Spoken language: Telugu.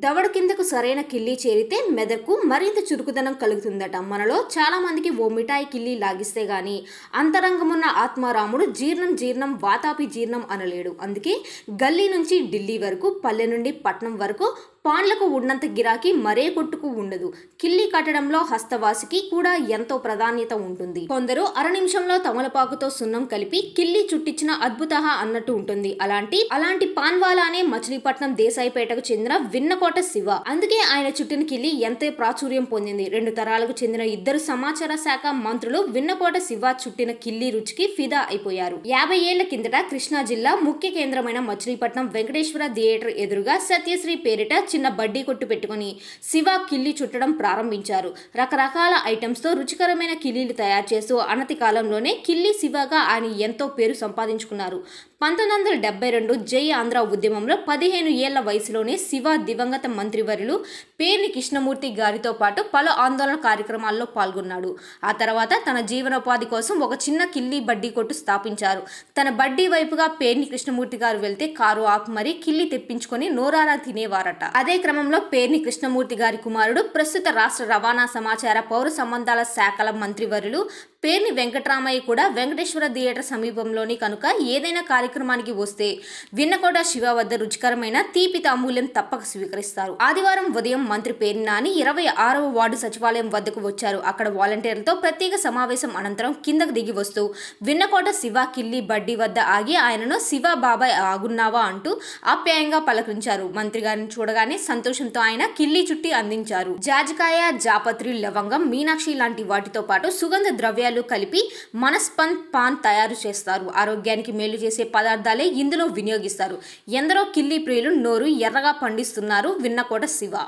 దవడ కిందకు సరైన కిల్లీ చేరితే మెదడుకు మరింత చురుకుదనం కలుగుతుందట మనలో చాలామందికి ఓ మిఠాయి కిల్లి లాగిస్తే గాని అంతరంగమున్న ఆత్మారాముడు జీర్ణం జీర్ణం వాతాపి జీర్ణం అనలేడు అందుకే గల్లీ నుంచి ఢిల్లీ వరకు పల్లె నుండి పట్నం వరకు పాన్లకు ఉన్నంత గిరాకీ మరే కొట్టుకు ఉండదు కిల్లి కట్టడంలో హస్తవాసికి కూడా ఎంతో ప్రాధాన్యత ఉంటుంది కొందరు అర నిమిషంలో తమలపాకుతో సున్నం కలిపి కిల్లి చుట్టించిన అద్భుత అన్నట్టు ఉంటుంది అలాంటి అలాంటి పాన్వాలానే మచిలీపట్నం దేశాయిపేటకు చెందిన విన్నకోట శివ అందుకే ఆయన చుట్టిన కిల్లి ఎంతో ప్రాచుర్యం పొందింది రెండు తరాలకు చెందిన ఇద్దరు సమాచార శాఖ మంత్రులు విన్నకోట శివ చుట్టిన కిల్లి రుచికి ఫిదా అయిపోయారు యాభై ఏళ్ల కిందట కృష్ణా జిల్లా ముఖ్య కేంద్రమైన మచిలీపట్నం వెంకటేశ్వర థియేటర్ ఎదురుగా సత్యశ్రీ పేరిట చిన్న బడ్డీ కొట్టు పెట్టుకుని శివ కిల్లి చుట్టడం ప్రారంభించారు రకరకాల ఐటమ్స్తో రుచికరమైన కిల్లీలు తయారు చేస్తూ అనతి కాలంలోనే కిల్లి శివగా ఆయన ఎంతో పేరు సంపాదించుకున్నారు పంతొమ్మిది వందల డెబ్బై రెండు జై ఆంధ్ర ఉద్యమంలో పదిహేను ఏళ్ల వయసులోనే శివ దివంగత మంత్రివర్యులు పేర్ని కృష్ణమూర్తి గారితో పాటు పలు ఆందోళన కార్యక్రమాల్లో పాల్గొన్నాడు ఆ తర్వాత తన జీవనోపాధి కోసం ఒక చిన్న కిల్లి బడ్డీ కొట్టు స్థాపించారు తన బడ్డీ వైపుగా పేర్ని కృష్ణమూర్తి గారు వెళ్తే కారు ఆపు మరీ కిల్లి తెప్పించుకొని నోరారా తినేవారట అదే క్రమంలో పేర్ని కృష్ణమూర్తి గారి కుమారుడు ప్రస్తుత రాష్ట్ర రవాణా సమాచార పౌర సంబంధాల శాఖల మంత్రివర్యులు పేర్ని వెంకటరామయ్య కూడా వెంకటేశ్వర థియేటర్ సమీపంలోని కనుక ఏదైనా కార్యక్రమానికి వస్తే విన్నకోట శివ వద్ద రుచికరమైన తీపి తాంబూల్యం తప్పక స్వీకరిస్తారు ఆదివారం ఉదయం మంత్రి పేర్ని నాని ఇరవై ఆరవ వార్డు సచివాలయం వద్దకు వచ్చారు అక్కడ వాలంటీర్లతో ప్రత్యేక సమావేశం అనంతరం కిందకు దిగి వస్తూ విన్నకోట శివ కిల్లి బడ్డీ వద్ద ఆగి ఆయనను శివ బాబాయ్ ఆగున్నావా అంటూ ఆప్యాయంగా పలకరించారు మంత్రి గారిని చూడగానే సంతోషంతో ఆయన కిల్లి చుట్టి అందించారు జాజికాయ జాపత్రి లవంగం మీనాక్షి లాంటి వాటితో పాటు సుగంధ ద్రవ్య కషాయాలు కలిపి మనస్పన్ పాన్ తయారు చేస్తారు ఆరోగ్యానికి మేలు చేసే పదార్థాలే ఇందులో వినియోగిస్తారు ఎందరో కిల్లి ప్రియులు నోరు ఎర్రగా పండిస్తున్నారు విన్నకోట శివ